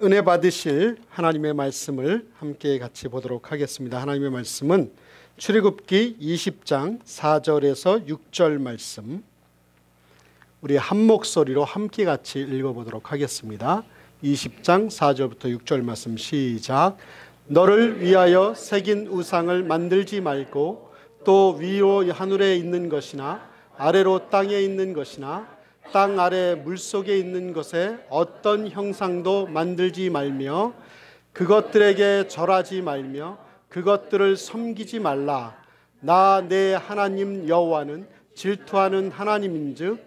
은혜 받으실 하나님의 말씀을 함께 같이 보도록 하겠습니다. 하나님의 말씀은 출애굽기 20장 4절에서 6절 말씀 우리 한 목소리로 함께 같이 읽어보도록 하겠습니다. 20장 4절부터 6절 말씀 시작 너를 위하여 새긴 우상을 만들지 말고 또 위로 하늘에 있는 것이나 아래로 땅에 있는 것이나 땅 아래 물속에 있는 것에 어떤 형상도 만들지 말며 그것들에게 절하지 말며 그것들을 섬기지 말라 나 내 하나님 여호와는 질투하는 하나님인즉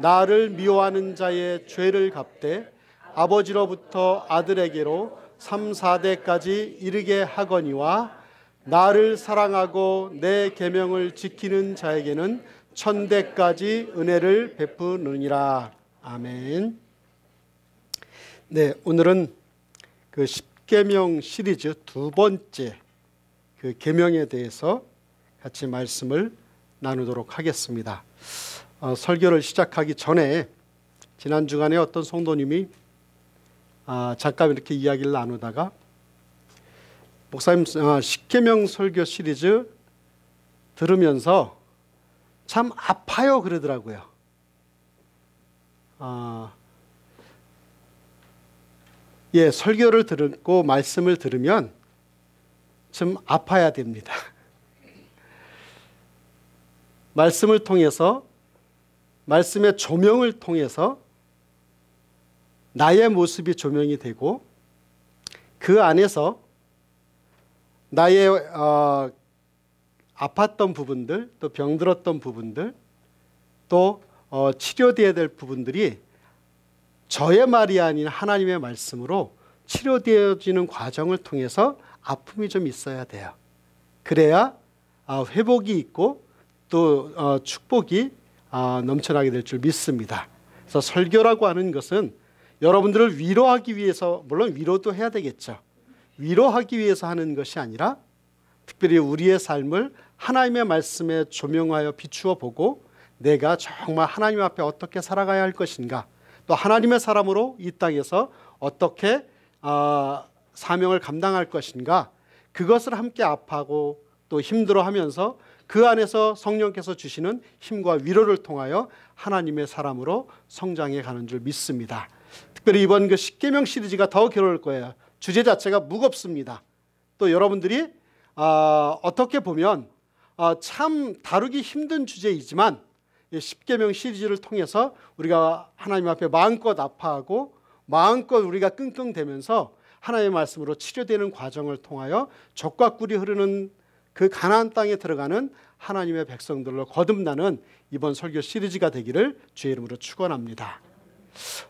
나를 미워하는 자의 죄를 갚되 아버지로부터 아들에게로 3, 4대까지 이르게 하거니와 나를 사랑하고 내 계명을 지키는 자에게는 천대까지 은혜를 베푸느니라. 아멘. 네, 오늘은 그 십계명 시리즈 두 번째 그 계명에 대해서 같이 말씀을 나누도록 하겠습니다. 어, 설교를 시작하기 전에 지난 주간에 어떤 성도님이 아, 잠깐 이렇게 이야기를 나누다가 목사님 아, 십계명 설교 시리즈 들으면서 참 아파요 그러더라고요. 아, 예, 설교를 듣고 말씀을 들으면 좀 아파야 됩니다. 말씀을 통해서 말씀의 조명을 통해서 나의 모습이 조명이 되고 그 안에서 나의 어, 아팠던 부분들 또 병들었던 부분들 또 어, 치료되어야될 부분들이 저의 말이 아닌 하나님의 말씀으로 치료되어지는 과정을 통해서 아픔이 좀 있어야 돼요. 그래야 아, 회복이 있고 또 어, 축복이 아, 넘쳐나게 될 줄 믿습니다. 그래서 설교라고 하는 것은 여러분들을 위로하기 위해서 물론 위로도 해야 되겠죠. 위로하기 위해서 하는 것이 아니라 특별히 우리의 삶을 하나님의 말씀에 조명하여 비추어 보고 내가 정말 하나님 앞에 어떻게 살아가야 할 것인가 또 하나님의 사람으로 이 땅에서 어떻게 어, 사명을 감당할 것인가 그것을 함께 아파하고 또 힘들어하면서 그 안에서 성령께서 주시는 힘과 위로를 통하여 하나님의 사람으로 성장해 가는 줄 믿습니다. 특별히 이번 그 십계명 시리즈가 더 괴로울 거예요. 주제 자체가 무겁습니다. 또 여러분들이 어, 어떻게 보면 어, 참 다루기 힘든 주제이지만 1 0계명 시리즈를 통해서 우리가 하나님 앞에 마음껏 아파하고 마음껏 우리가 끙끙대면서 하나님의 말씀으로 치료되는 과정을 통하여 적과 꿀이 흐르는 그 가나안 땅에 들어가는 하나님의 백성들로 거듭나는 이번 설교 시리즈가 되기를 주의 이름으로 축원합니다.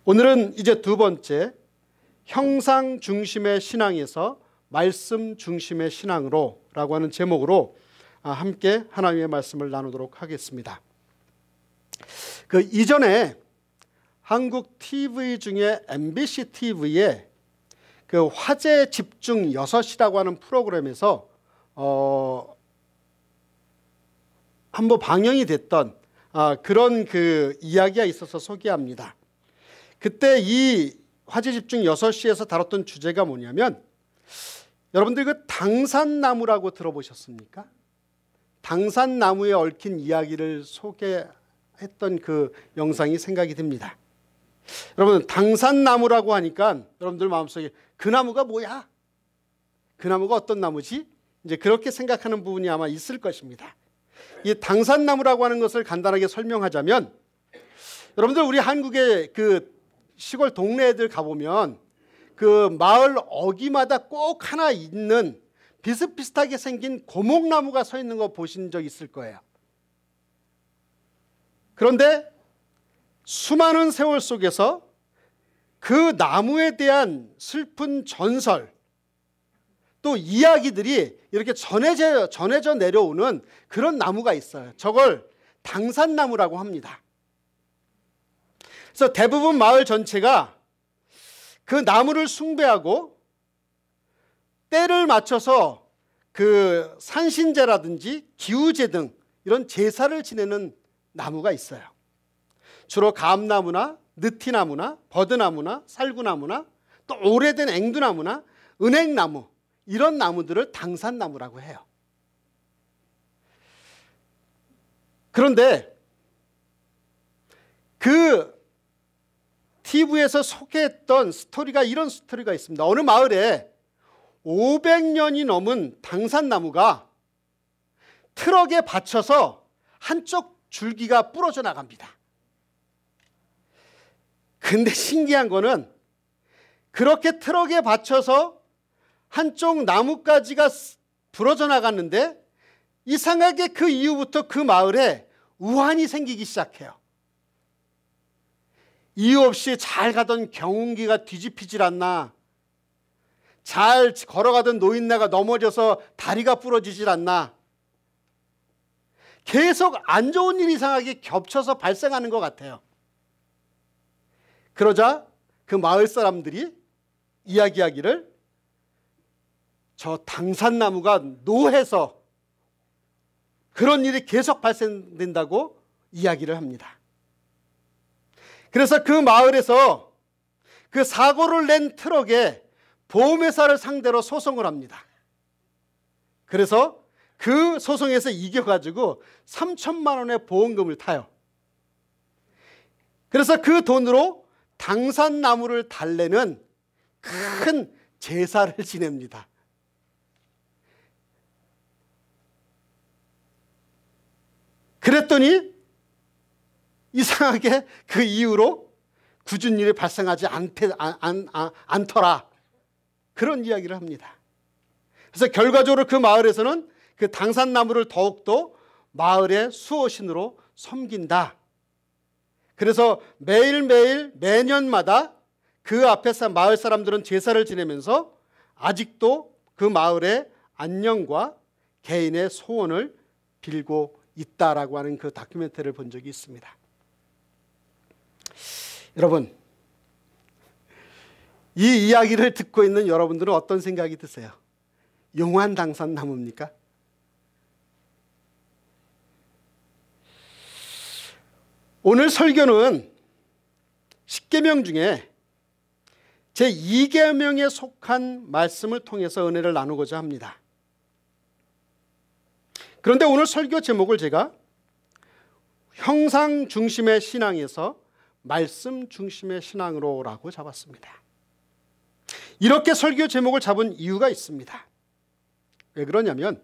오늘은 이제 두 번째 형상 중심의 신앙에서 말씀 중심의 신앙으로라고 하는 제목으로 아, 함께 하나님의 말씀을 나누도록 하겠습니다. 그 이전에 한국 TV 중에 MBC TV에 그 화제 집중 6시라고 하는 프로그램에서 어 한번 방영이 됐던 아 그런 그 이야기가 있어서 소개합니다. 그때 이 화제 집중 6시에서 다뤘던 주제가 뭐냐면 여러분들 그 당산나무라고 들어보셨습니까? 당산나무에 얽힌 이야기를 소개했던 그 영상이 생각이 듭니다. 여러분 당산나무라고 하니까 여러분들 마음속에 그 나무가 뭐야? 그 나무가 어떤 나무지? 이제 그렇게 생각하는 부분이 아마 있을 것입니다. 이 당산나무라고 하는 것을 간단하게 설명하자면 여러분들 우리 한국의 그 시골 동네들 가보면 그 마을 어귀마다 꼭 하나 있는 비슷비슷하게 생긴 고목나무가 서 있는 거 보신 적 있을 거예요. 그런데 수많은 세월 속에서 그 나무에 대한 슬픈 전설 또 이야기들이 이렇게 전해져, 전해져 내려오는 그런 나무가 있어요. 저걸 당산나무라고 합니다. 그래서 대부분 마을 전체가 그 나무를 숭배하고 때를 맞춰서 그 산신제라든지 기우제 등 이런 제사를 지내는 나무가 있어요. 주로 감나무나 느티나무나 버드나무나 살구나무나 또 오래된 앵두나무나 은행나무 이런 나무들을 당산나무라고 해요. 그런데 그 TV에서 소개했던 스토리가 이런 스토리가 있습니다. 어느 마을에 500년이 넘은 당산나무가 트럭에 받쳐서 한쪽 줄기가 부러져 나갑니다. 근데 신기한 거는 그렇게 트럭에 받쳐서 한쪽 나뭇가지가 부러져 나갔는데 이상하게 그 이후부터 그 마을에 우환이 생기기 시작해요. 이유 없이 잘 가던 경운기가 뒤집히질 않나 잘 걸어가던 노인네가 넘어져서 다리가 부러지질 않나 계속 안 좋은 일 이상하게 겹쳐서 발생하는 것 같아요 그러자 그 마을 사람들이 이야기하기를 저 당산나무가 노해서 그런 일이 계속 발생된다고 이야기를 합니다 그래서 그 마을에서 그 사고를 낸 트럭에 보험회사를 상대로 소송을 합니다. 그래서 그 소송에서 이겨가지고 3천만 원의 보험금을 타요. 그래서 그 돈으로 당산나무를 달래는 큰 제사를 지냅니다. 그랬더니 이상하게 그 이후로 굳은 일이 발생하지 않테, 안, 안, 안, 아, 않더라. 그런 이야기를 합니다. 그래서 결과적으로 그 마을에서는 그 당산나무를 더욱더 마을의 수호신으로 섬긴다. 그래서 매일매일 매년마다 그 앞에서 마을 사람들은 제사를 지내면서 아직도 그 마을의 안녕과 개인의 소원을 빌고 있다라고 하는 그 다큐멘터리를 본 적이 있습니다. 여러분, 이 이야기를 듣고 있는 여러분들은 어떤 생각이 드세요? 용환 당산 나무입니까? 오늘 설교는 10계명 중에 제 2계명에 속한 말씀을 통해서 은혜를 나누고자 합니다. 그런데 오늘 설교 제목을 제가 형상 중심의 신앙에서 말씀 중심의 신앙으로라고 잡았습니다. 이렇게 설교 제목을 잡은 이유가 있습니다. 왜 그러냐면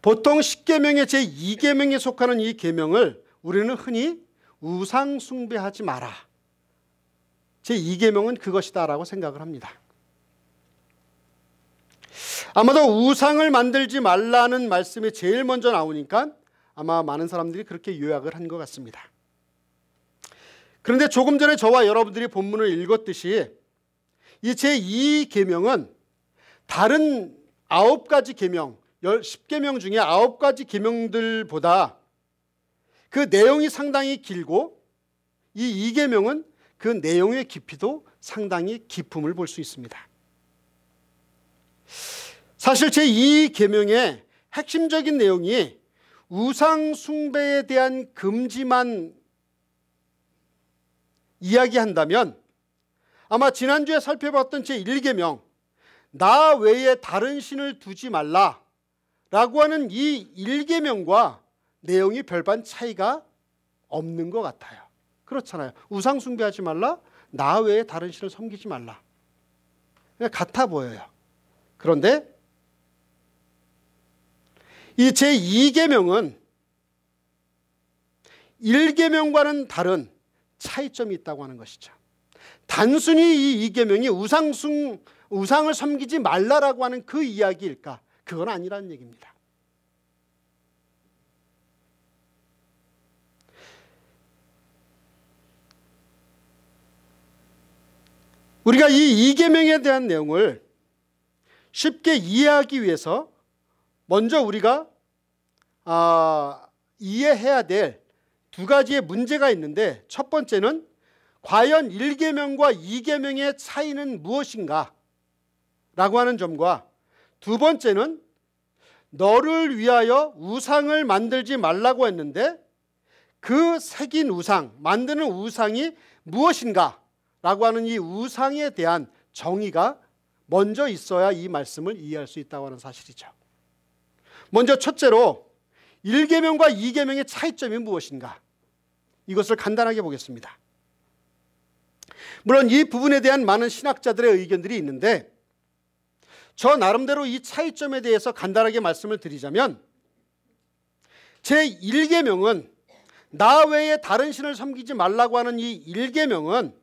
보통 10계명의 제2계명에 속하는 이 계명을 우리는 흔히 우상 숭배하지 마라. 제2계명은 그것이다라고 생각을 합니다. 아마도 우상을 만들지 말라는 말씀이 제일 먼저 나오니까 아마 많은 사람들이 그렇게 요약을 한 것 같습니다. 그런데 조금 전에 저와 여러분들이 본문을 읽었듯이 이 제2계명은 다른 아홉 가지 계명, 10계명 중에 아홉 가지 계명들보다 그 내용이 상당히 길고 이 2계명은 그 내용의 깊이도 상당히 깊음을 볼 수 있습니다. 사실 제2계명의 핵심적인 내용이 우상 숭배에 대한 금지만 이야기한다면 아마 지난주에 살펴봤던 제1계명 나 외에 다른 신을 두지 말라 라고 하는 이 1계명과 내용이 별반 차이가 없는 것 같아요. 그렇잖아요. 우상 숭배하지 말라. 나 외에 다른 신을 섬기지 말라. 그냥 같아 보여요. 그런데 이 제2계명은 1계명과는 다른 차이점이 있다고 하는 것이죠. 단순히 이 이계명이 우상숭, 우상을 섬기지 말라라고 하는 그 이야기일까? 그건 아니라는 얘기입니다. 우리가 이 이계명에 대한 내용을 쉽게 이해하기 위해서 먼저 우리가 아, 이해해야 될두 가지의 문제가 있는데 첫 번째는 과연 1계명과 2계명의 차이는 무엇인가 라고 하는 점과 두 번째는 너를 위하여 우상을 만들지 말라고 했는데 그 새긴 우상, 만드는 우상이 무엇인가 라고 하는 이 우상에 대한 정의가 먼저 있어야 이 말씀을 이해할 수 있다고 하는 사실이죠. 먼저 첫째로 1계명과 2계명의 차이점이 무엇인가? 이것을 간단하게 보겠습니다. 물론 이 부분에 대한 많은 신학자들의 의견들이 있는데 저 나름대로 이 차이점에 대해서 간단하게 말씀을 드리자면 제1계명은 나 외에 다른 신을 섬기지 말라고 하는 이 1계명은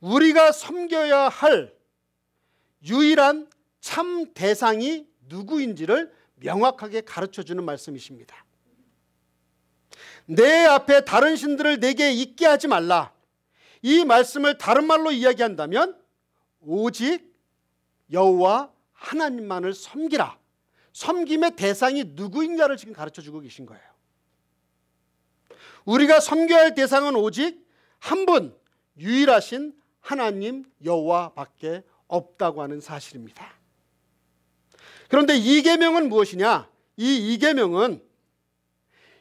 우리가 섬겨야 할 유일한 참 대상이 누구인지를 명확하게 가르쳐주는 말씀이십니다 내 앞에 다른 신들을 내게 있게 하지 말라 이 말씀을 다른 말로 이야기한다면 오직 여호와 하나님만을 섬기라 섬김의 대상이 누구인가를 지금 가르쳐주고 계신 거예요 우리가 섬겨야 할 대상은 오직 한 분 유일하신 하나님 여호와밖에 없다고 하는 사실입니다 그런데 이계명은 무엇이냐? 이 이계명은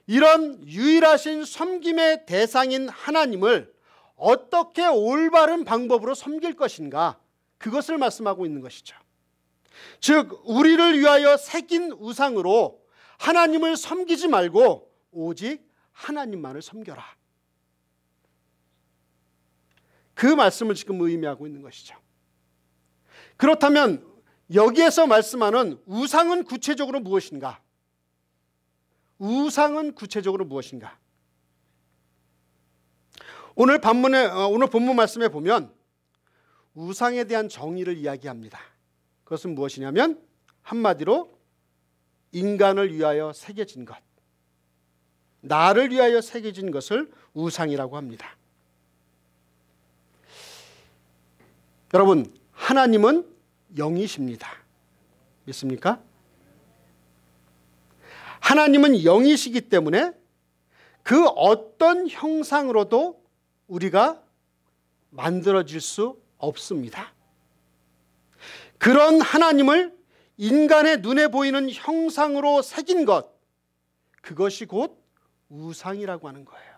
이런 유일하신 섬김의 대상인 하나님을 어떻게 올바른 방법으로 섬길 것인가 그것을 말씀하고 있는 것이죠. 즉 우리를 위하여 새긴 우상으로 하나님을 섬기지 말고 오직 하나님만을 섬겨라. 그 말씀을 지금 의미하고 있는 것이죠. 그렇다면 여기에서 말씀하는 우상은 구체적으로 무엇인가? 우상은 구체적으로 무엇인가? 오늘 본문에 어, 오늘 본문 말씀에 보면 우상에 대한 정의를 이야기합니다. 그것은 무엇이냐면 한마디로 인간을 위하여 새겨진 것, 나를 위하여 새겨진 것을 우상이라고 합니다. 여러분, 하나님은 영이십니다. 믿습니까? 하나님은 영이시기 때문에 그 어떤 형상으로도 우리가 만들어질 수 없습니다. 그런 하나님을 인간의 눈에 보이는 형상으로 새긴 것, 그것이 곧 우상이라고 하는 거예요.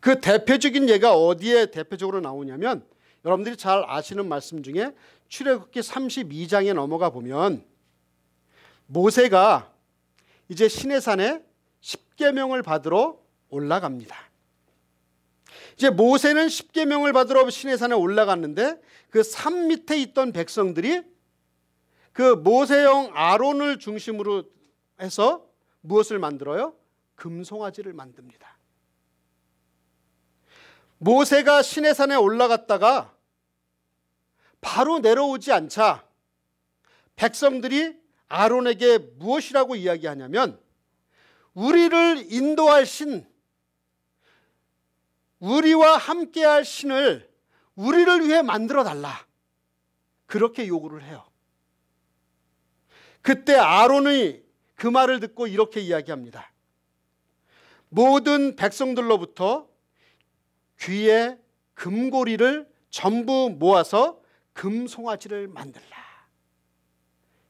그 대표적인 예가 어디에 대표적으로 나오냐면 여러분들이 잘 아시는 말씀 중에 출애굽기 32장에 넘어가 보면 모세가 이제 시내산에 십계명을 받으러 올라갑니다. 이제 모세는 십계명을 받으러 시내산에 올라갔는데 그 산 밑에 있던 백성들이 그 모세형 아론을 중심으로 해서 무엇을 만들어요? 금송아지를 만듭니다. 모세가 시내산에 올라갔다가 바로 내려오지 않자 백성들이 아론에게 무엇이라고 이야기하냐면 우리를 인도할 신 우리와 함께할 신을 우리를 위해 만들어 달라 그렇게 요구를 해요 그때 아론이 그 말을 듣고 이렇게 이야기합니다 모든 백성들로부터 귀에 금고리를 전부 모아서 금송아지를 만들라.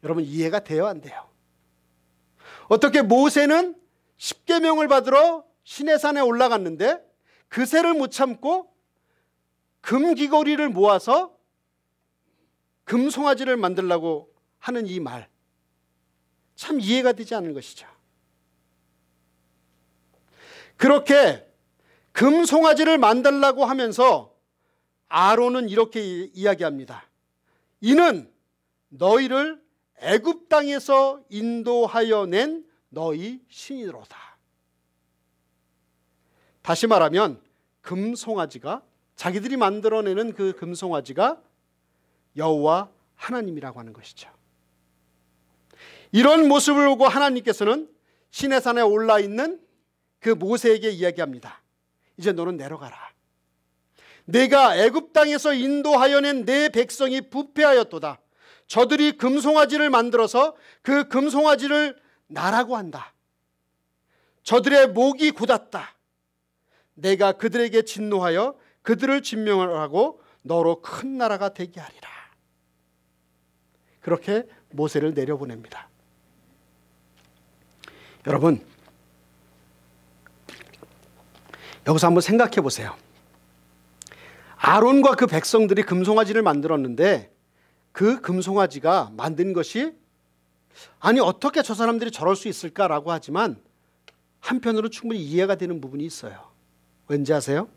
여러분 이해가 돼요 안 돼요? 어떻게 모세는 십계명을 받으러 시내산에 올라갔는데 그 새를 못 참고 금귀걸이를 모아서 금송아지를 만들라고 하는 이 말 참 이해가 되지 않는 것이죠. 그렇게 금송아지를 만들라고 하면서 아론은 이렇게 이야기합니다. 이는 너희를 애굽 땅에서 인도하여 낸 너희 신이로다. 다시 말하면 금송아지가 자기들이 만들어내는 그 금송아지가 여호와 하나님이라고 하는 것이죠. 이런 모습을 보고 하나님께서는 시내산에 올라 있는 그 모세에게 이야기합니다. 이제 너는 내려가라. 내가 애굽 땅에서 인도하여 낸 내 백성이 부패하였도다. 저들이 금송아지를 만들어서 그 금송아지를 나라고 한다. 저들의 목이 굳었다. 내가 그들에게 진노하여 그들을 진명 하고 너로 큰 나라가 되게 하리라. 그렇게 모세를 내려보냅니다. 여러분, 여기서 한번 생각해 보세요. 아론과 그 백성들이 금송아지를 만들었는데 그 금송아지가 만든 것이 아니 어떻게 저 사람들이 저럴 수 있을까라고 하지만 한편으로 충분히 이해가 되는 부분이 있어요. 왠지 아세요?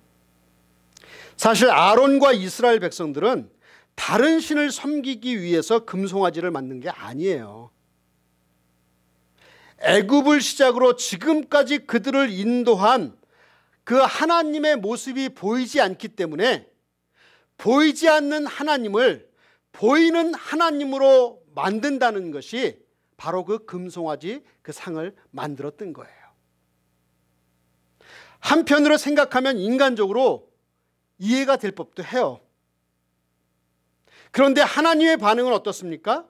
사실 아론과 이스라엘 백성들은 다른 신을 섬기기 위해서 금송아지를 만든 게 아니에요. 애굽을 시작으로 지금까지 그들을 인도한 그 하나님의 모습이 보이지 않기 때문에 보이지 않는 하나님을 보이는 하나님으로 만든다는 것이 바로 그 금송아지 그 상을 만들었던 거예요. 한편으로 생각하면 인간적으로 이해가 될 법도 해요. 그런데 하나님의 반응은 어떻습니까?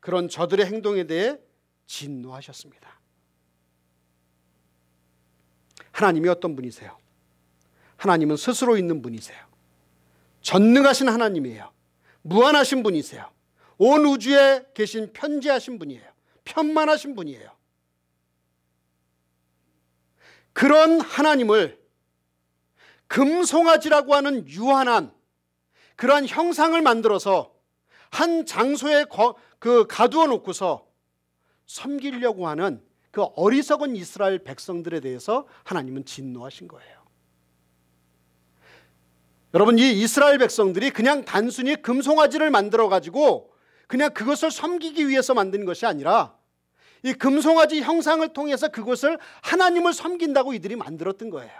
그런 저들의 행동에 대해 진노하셨습니다. 하나님이 어떤 분이세요? 하나님은 스스로 있는 분이세요. 전능하신 하나님이에요. 무한하신 분이세요. 온 우주에 계신 편지하신 분이에요. 편만하신 분이에요. 그런 하나님을 금송아지라고 하는 유한한 그러한 형상을 만들어서 한 장소에 거, 그 가두어 놓고서 섬기려고 하는 그 어리석은 이스라엘 백성들에 대해서 하나님은 진노하신 거예요. 여러분 이 이스라엘 백성들이 그냥 단순히 금송아지를 만들어 가지고 그냥 그것을 섬기기 위해서 만든 것이 아니라 이 금송아지 형상을 통해서 그것을 하나님을 섬긴다고 이들이 만들었던 거예요.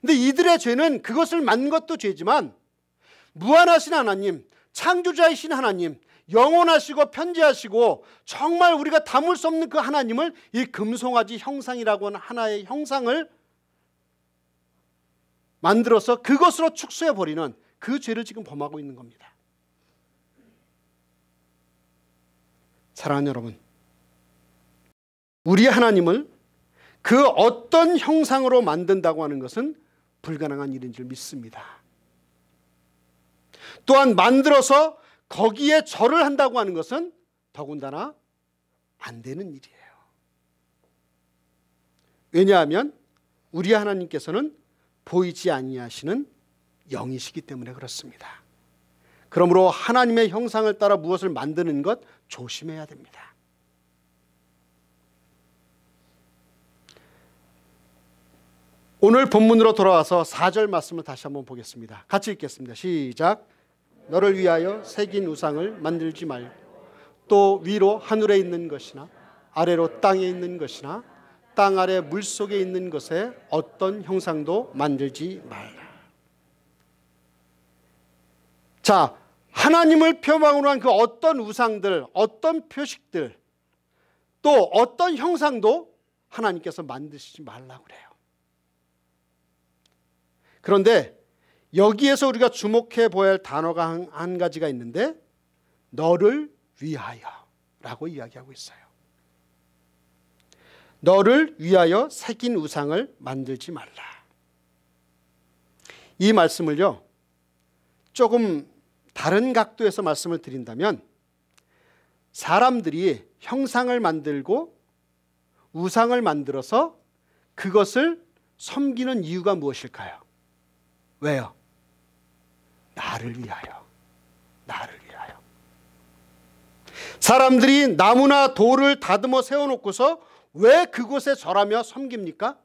근데 이들의 죄는 그것을 만 것도 죄지만 무한하신 하나님, 창조자이신 하나님, 영원하시고 편지하시고 정말 우리가 담을 수 없는 그 하나님을 이 금송아지 형상이라고 하는 하나의 형상을 만들어서 그것으로 축소해 버리는 그 죄를 지금 범하고 있는 겁니다. 사랑하는 여러분, 우리 하나님을 그 어떤 형상으로 만든다고 하는 것은 불가능한 일인 줄 믿습니다. 또한 만들어서 거기에 절을 한다고 하는 것은 더군다나 안 되는 일이에요. 왜냐하면 우리 하나님께서는 보이지 아니하시는 영이시기 때문에 그렇습니다. 그러므로 하나님의 형상을 따라 무엇을 만드는 것 조심해야 됩니다. 오늘 본문으로 돌아와서 4절 말씀을 다시 한번 보겠습니다. 같이 읽겠습니다. 시작. 너를 위하여 새긴 우상을 만들지 말고 또 위로 하늘에 있는 것이나 아래로 땅에 있는 것이나 땅 아래 물 속에 있는 것에 어떤 형상도 만들지 말라. 자, 하나님을 표방으로 한 그 어떤 우상들, 어떤 표식들, 또 어떤 형상도 하나님께서 만드시지 말라 그래요. 그런데 여기에서 우리가 주목해 보아야 할 단어가 한, 한 가지가 있는데 너를 위하여라고 이야기하고 있어요. 너를 위하여 새긴 우상을 만들지 말라. 이 말씀을요. 조금 다른 각도에서 말씀을 드린다면 사람들이 형상을 만들고 우상을 만들어서 그것을 섬기는 이유가 무엇일까요? 왜요? 나를 위하여 나를 위하여 사람들이 나무나 돌을 다듬어 세워놓고서 왜 그곳에 절하며 섬깁니까?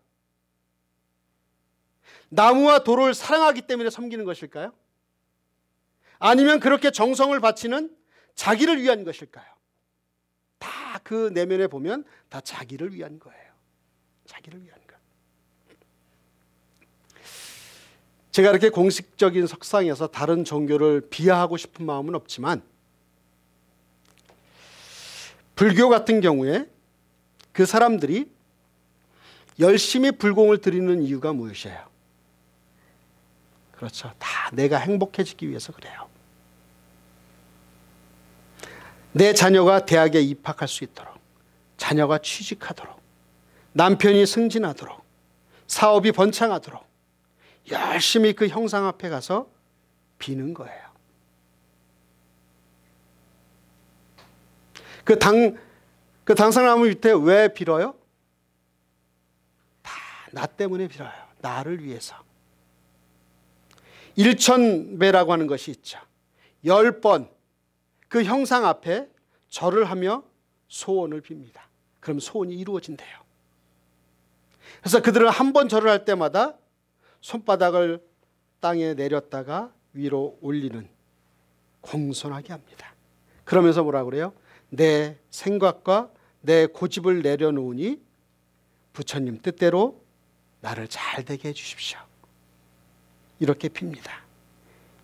나무와 돌을 사랑하기 때문에 섬기는 것일까요? 아니면 그렇게 정성을 바치는 자기를 위한 것일까요? 다 그 내면에 보면 다 자기를 위한 거예요. 자기를 위한 제가 이렇게 공식적인 석상에서 다른 종교를 비하하고 싶은 마음은 없지만 불교 같은 경우에 그 사람들이 열심히 불공을 드리는 이유가 무엇이에요? 그렇죠. 다 내가 행복해지기 위해서 그래요. 내 자녀가 대학에 입학할 수 있도록, 자녀가 취직하도록, 남편이 승진하도록, 사업이 번창하도록, 열심히 그 형상 앞에 가서 비는 거예요. 그 당, 그 당상나무 밑에 왜 빌어요? 다 나 때문에 빌어요. 나를 위해서. 일천배라고 하는 것이 있죠. 열 번 그 형상 앞에 절을 하며 소원을 빕니다. 그럼 소원이 이루어진대요. 그래서 그들은 한 번 절을 할 때마다 손바닥을 땅에 내렸다가 위로 올리는 공손하게 합니다. 그러면서 뭐라 그래요? 내 생각과 내 고집을 내려놓으니 부처님 뜻대로 나를 잘 되게 해주십시오. 이렇게 빕니다.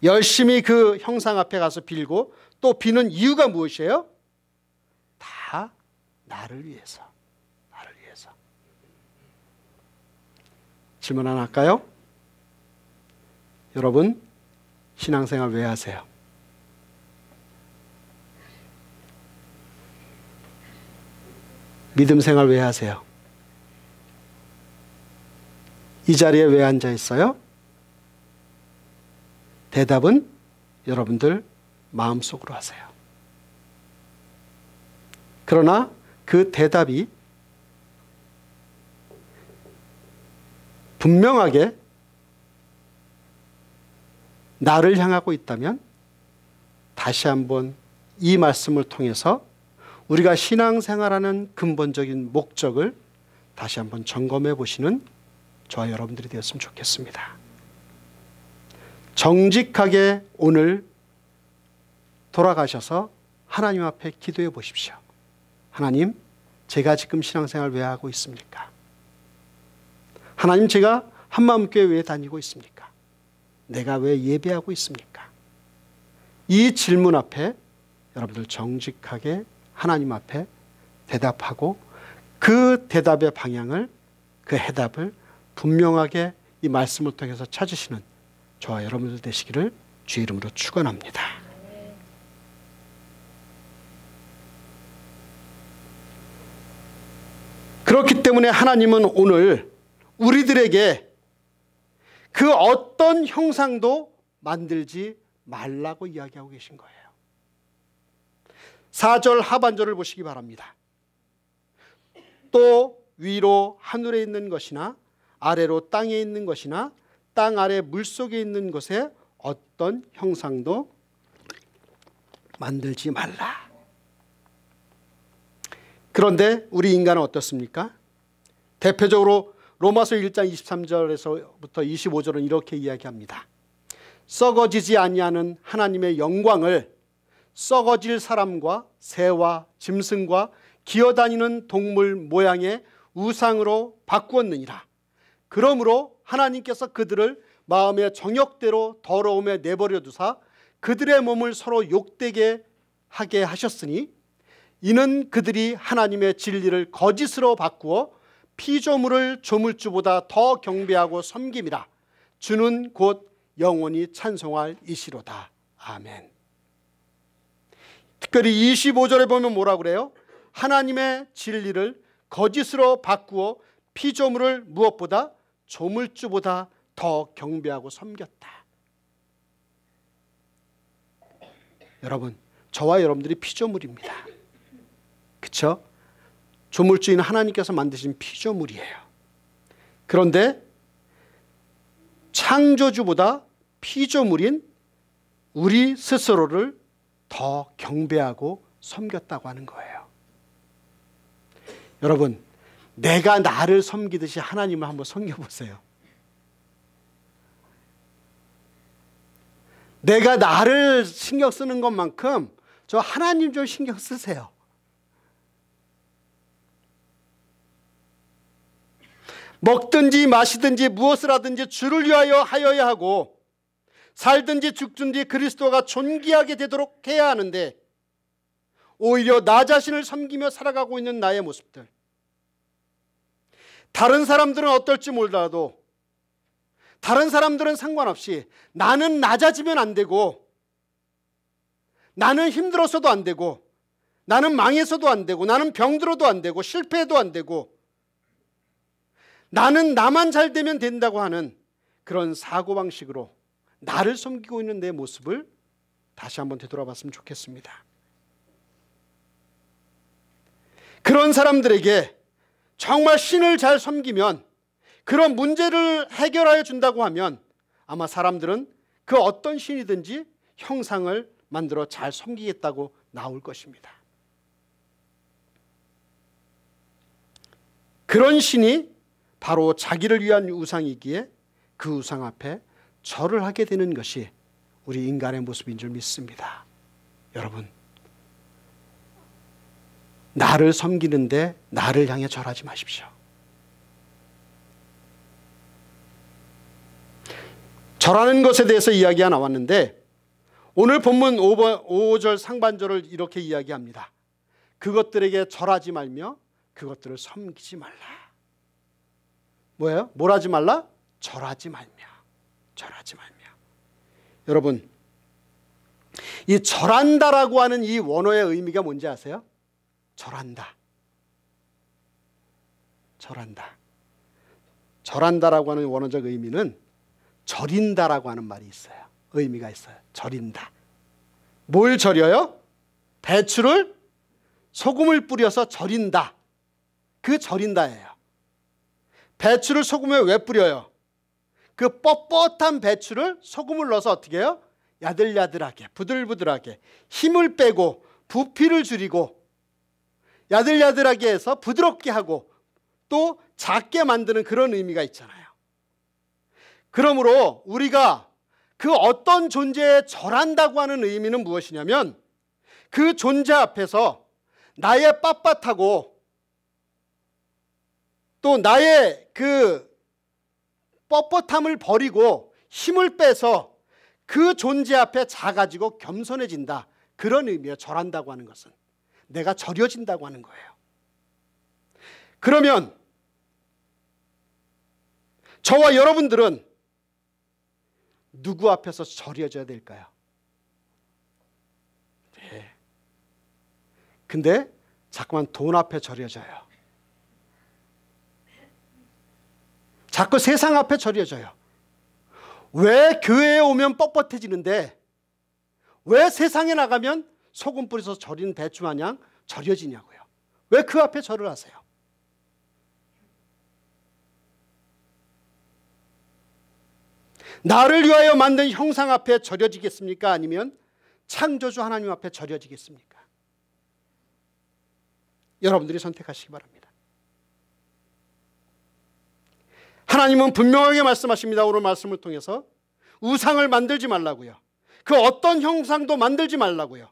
열심히 그 형상 앞에 가서 빌고 또 비는 이유가 무엇이에요? 다 나를 위해서. 나를 위해서. 질문 하나 할까요? 여러분 신앙생활 왜 하세요? 믿음 생활 왜 하세요? 이 자리에 왜 앉아 있어요? 대답은 여러분들 마음속으로 하세요. 그러나 그 대답이 분명하게 나를 향하고 있다면 다시 한번 이 말씀을 통해서 우리가 신앙생활하는 근본적인 목적을 다시 한번 점검해 보시는 저와 여러분들이 되었으면 좋겠습니다. 정직하게 오늘 돌아가셔서 하나님 앞에 기도해 보십시오. 하나님, 제가 지금 신앙생활 왜 하고 있습니까? 하나님, 제가 한마음교회 왜 다니고 있습니까? 내가 왜 예배하고 있습니까? 이 질문 앞에 여러분들 정직하게 하나님 앞에 대답하고 그 대답의 방향을 그 해답을 분명하게 이 말씀을 통해서 찾으시는 저와 여러분들 되시기를 주 이름으로 축원합니다. 그렇기 때문에 하나님은 오늘 우리들에게 그 어떤 형상도 만들지 말라고 이야기하고 계신 거예요. 4절 하반절을 보시기 바랍니다. 또 위로 하늘에 있는 것이나 아래로 땅에 있는 것이나 땅 아래 물속에 있는 것에 어떤 형상도 만들지 말라. 그런데 우리 인간은 어떻습니까? 대표적으로 로마서 1장 23절에서부터 25절은 이렇게 이야기합니다. 썩어지지 아니하는 하나님의 영광을 썩어질 사람과 새와 짐승과 기어다니는 동물 모양의 우상으로 바꾸었느니라. 그러므로 하나님께서 그들을 마음의 정욕대로 더러움에 내버려 두사 그들의 몸을 서로 욕되게 하게 하셨으니 이는 그들이 하나님의 진리를 거짓으로 바꾸어 피조물을 조물주보다 더 경배하고 섬깁이라 주는 곧 영원히 찬송할 이시로다. 아멘. 특별히 25절에 보면 뭐라 그래요? 하나님의 진리를 거짓으로 바꾸어 피조물을 무엇보다 조물주보다 더 경배하고 섬겼다. 여러분, 저와 여러분들이 피조물입니다. 그렇죠? 조물주인 하나님께서 만드신 피조물이에요. 그런데 창조주보다 피조물인 우리 스스로를 더 경배하고 섬겼다고 하는 거예요. 여러분, 내가 나를 섬기듯이 하나님을 한번 섬겨보세요. 내가 나를 신경 쓰는 것만큼 저 하나님 좀 신경 쓰세요. 먹든지 마시든지 무엇을 하든지 주를 위하여 하여야 하고 살든지 죽든지 그리스도가 존귀하게 되도록 해야 하는데 오히려 나 자신을 섬기며 살아가고 있는 나의 모습들 다른 사람들은 어떨지 몰라도 다른 사람들은 상관없이 나는 낮아지면 안 되고 나는 힘들어서도 안 되고 나는 망해서도 안 되고 나는 병들어도 안 되고 실패해도 안 되고 나는 나만 잘 되면 된다고 하는 그런 사고방식으로 나를 섬기고 있는 내 모습을 다시 한번 되돌아봤으면 좋겠습니다. 그런 사람들에게 정말 신을 잘 섬기면 그런 문제를 해결하여 준다고 하면 아마 사람들은 그 어떤 신이든지 형상을 만들어 잘 섬기겠다고 나올 것입니다. 그런 신이 바로 자기를 위한 우상이기에 그 우상 앞에 절을 하게 되는 것이 우리 인간의 모습인 줄 믿습니다. 여러분, 나를 섬기는데 나를 향해 절하지 마십시오. 절하는 것에 대해서 이야기가 나왔는데 오늘 본문 5절 상반절을 이렇게 이야기합니다. 그것들에게 절하지 말며 그것들을 섬기지 말라. 뭐예요? 뭘 하지 말라? 절하지 말며. 절하지 말며. 여러분 이 절한다라고 하는 이 원어의 의미가 뭔지 아세요? 절한다. 절한다. 절한다라고 하는 원어적 의미는 절인다라고 하는 말이 있어요. 의미가 있어요. 절인다. 뭘 절여요? 배추를 소금을 뿌려서 절인다. 그 절인다예요. 배추를 소금에 왜 뿌려요? 그 뻣뻣한 배추를 소금을 넣어서 어떻게 해요? 야들야들하게 부들부들하게 힘을 빼고 부피를 줄이고 야들야들하게 해서 부드럽게 하고 또 작게 만드는 그런 의미가 있잖아요. 그러므로 우리가 그 어떤 존재에 절한다고 하는 의미는 무엇이냐면 그 존재 앞에서 나의 빳빳하고 또 나의 그 뻣뻣함을 버리고 힘을 빼서 그 존재 앞에 작아지고 겸손해진다. 그런 의미의 절한다고 하는 것은 내가 절여진다고 하는 거예요. 그러면 저와 여러분들은 누구 앞에서 절여져야 될까요? 네. 근데 자꾸만 돈 앞에 절여져요. 자꾸 세상 앞에 절여져요. 왜 교회에 오면 뻣뻣해지는데 왜 세상에 나가면 소금 뿌려서 절인 배추 마냥 절여지냐고요. 왜 그 앞에 절을 하세요? 나를 위하여 만든 형상 앞에 절여지겠습니까? 아니면 창조주 하나님 앞에 절여지겠습니까? 여러분들이 선택하시기 바랍니다. 하나님은 분명하게 말씀하십니다. 오늘 말씀을 통해서 우상을 만들지 말라고요. 그 어떤 형상도 만들지 말라고요.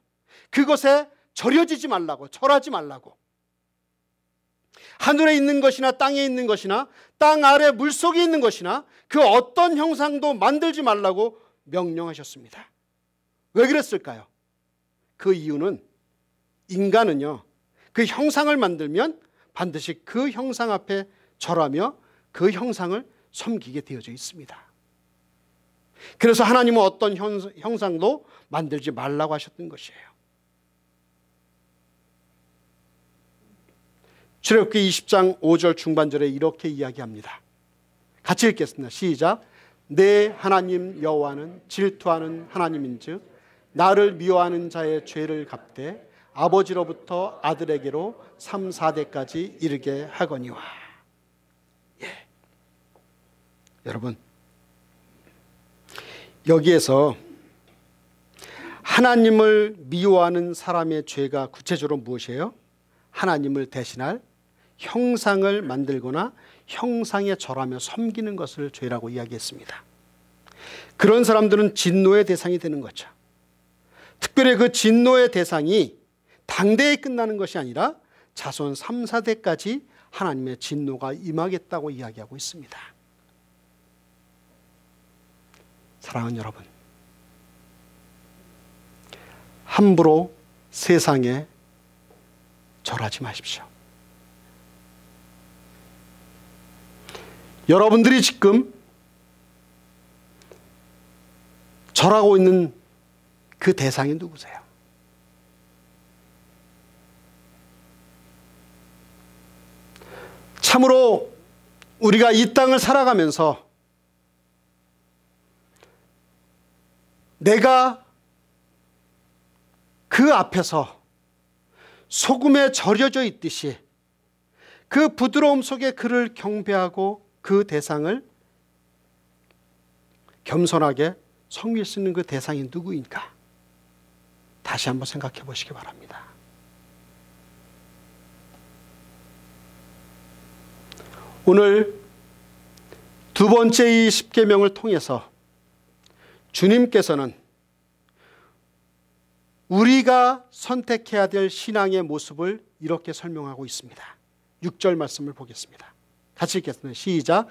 그것에 절여지지 말라고, 절하지 말라고. 하늘에 있는 것이나 땅에 있는 것이나 땅 아래 물 속에 있는 것이나 그 어떤 형상도 만들지 말라고 명령하셨습니다. 왜 그랬을까요? 그 이유는 인간은요, 그 형상을 만들면 반드시 그 형상 앞에 절하며 그 형상을 섬기게 되어져 있습니다. 그래서 하나님은 어떤 형상도 만들지 말라고 하셨던 것이에요. 출애굽기 20장 5절 중반절에 이렇게 이야기합니다. 같이 읽겠습니다. 시작. 내 하나님 여호와는 질투하는 하나님인즉 나를 미워하는 자의 죄를 갚되 아버지로부터 아들에게로 3, 4대까지 이르게 하거니와. 여러분 여기에서 하나님을 미워하는 사람의 죄가 구체적으로 무엇이에요? 하나님을 대신할 형상을 만들거나 형상에 절하며 섬기는 것을 죄라고 이야기했습니다. 그런 사람들은 진노의 대상이 되는 거죠. 특별히 그 진노의 대상이 당대에 끝나는 것이 아니라 자손 3, 4대까지 하나님의 진노가 임하겠다고 이야기하고 있습니다. 사랑하는 여러분. 함부로 세상에 절하지 마십시오. 여러분들이 지금 절하고 있는 그 대상이 누구세요? 참으로 우리가 이 땅을 살아가면서 내가 그 앞에서 소금에 절여져 있듯이 그 부드러움 속에 그를 경배하고 그 대상을 겸손하게 성길쓰는그 대상이 누구인가 다시 한번 생각해 보시기 바랍니다. 오늘 두 번째 이1 0계명을 통해서 주님께서는 우리가 선택해야 될 신앙의 모습을 이렇게 설명하고 있습니다. 6절 말씀을 보겠습니다. 같이 읽겠습니다. 시작.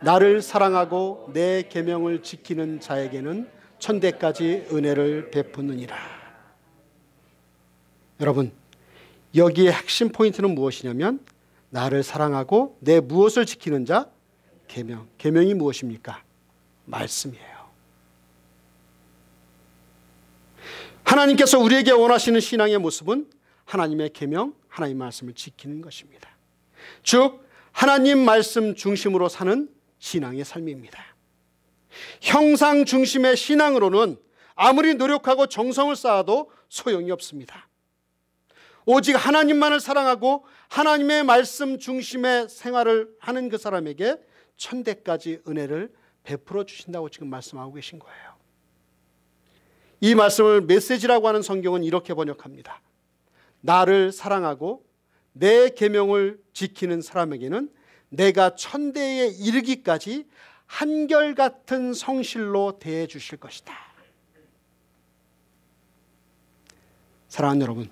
나를 사랑하고 내 계명을 지키는 자에게는 천대까지 은혜를 베푸느니라. 여러분, 여기에 핵심 포인트는 무엇이냐면 나를 사랑하고 내 무엇을 지키는 자 계명. 계명이 무엇입니까? 말씀이에요. 하나님께서 우리에게 원하시는 신앙의 모습은 하나님의 계명, 하나님 말씀을 지키는 것입니다. 즉 하나님 말씀 중심으로 사는 신앙의 삶입니다. 형상 중심의 신앙으로는 아무리 노력하고 정성을 쌓아도 소용이 없습니다. 오직 하나님만을 사랑하고 하나님의 말씀 중심의 생활을 하는 그 사람에게 천대까지 은혜를 베풀어 주신다고 지금 말씀하고 계신 거예요. 이 말씀을 메시지라고 하는 성경은 이렇게 번역합니다. 나를 사랑하고 내 계명을 지키는 사람에게는 내가 천대에 이르기까지 한결같은 성실로 대해 주실 것이다. 사랑하는 여러분,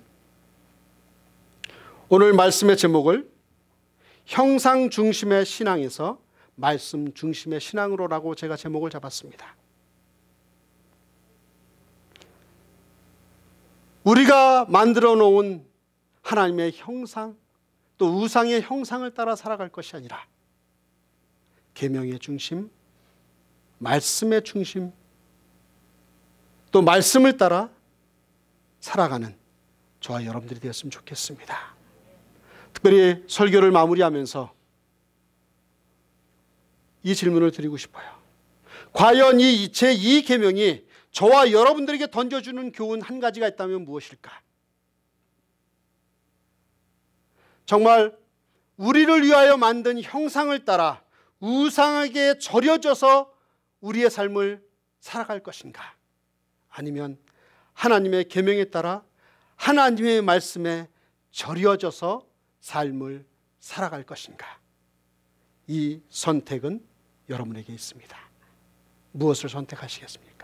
오늘 말씀의 제목을 형상 중심의 신앙에서 말씀 중심의 신앙으로라고 제가 제목을 잡았습니다. 우리가 만들어 놓은 하나님의 형상 또 우상의 형상을 따라 살아갈 것이 아니라 계명의 중심, 말씀의 중심, 또 말씀을 따라 살아가는 저와 여러분들이 되었으면 좋겠습니다. 특별히 설교를 마무리하면서 이 질문을 드리고 싶어요. 과연 이제 이 계명이 저와 여러분들에게 던져주는 교훈 한 가지가 있다면 무엇일까? 정말 우리를 위하여 만든 형상을 따라 우상에게 절여져서 우리의 삶을 살아갈 것인가? 아니면 하나님의 계명에 따라 하나님의 말씀에 절여져서 삶을 살아갈 것인가? 이 선택은 여러분에게 있습니다. 무엇을 선택하시겠습니까?